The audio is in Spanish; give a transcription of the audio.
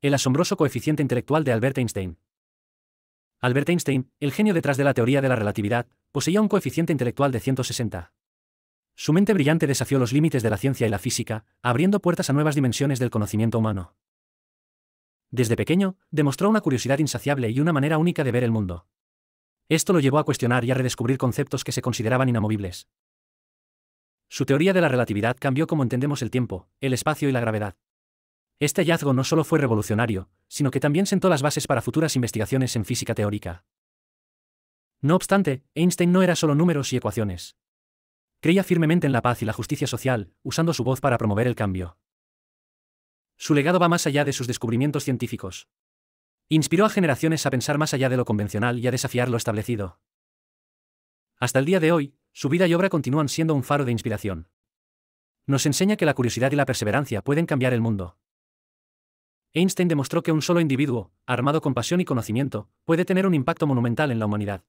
El asombroso coeficiente intelectual de Albert Einstein. Albert Einstein, el genio detrás de la teoría de la relatividad, poseía un coeficiente intelectual de 160. Su mente brillante desafió los límites de la ciencia y la física, abriendo puertas a nuevas dimensiones del conocimiento humano. Desde pequeño, demostró una curiosidad insaciable y una manera única de ver el mundo. Esto lo llevó a cuestionar y a redescubrir conceptos que se consideraban inamovibles. Su teoría de la relatividad cambió cómo entendemos el tiempo, el espacio y la gravedad. Este hallazgo no solo fue revolucionario, sino que también sentó las bases para futuras investigaciones en física teórica. No obstante, Einstein no era solo números y ecuaciones. Creía firmemente en la paz y la justicia social, usando su voz para promover el cambio. Su legado va más allá de sus descubrimientos científicos. Inspiró a generaciones a pensar más allá de lo convencional y a desafiar lo establecido. Hasta el día de hoy, su vida y obra continúan siendo un faro de inspiración. Nos enseña que la curiosidad y la perseverancia pueden cambiar el mundo. Einstein demostró que un solo individuo, armado con pasión y conocimiento, puede tener un impacto monumental en la humanidad.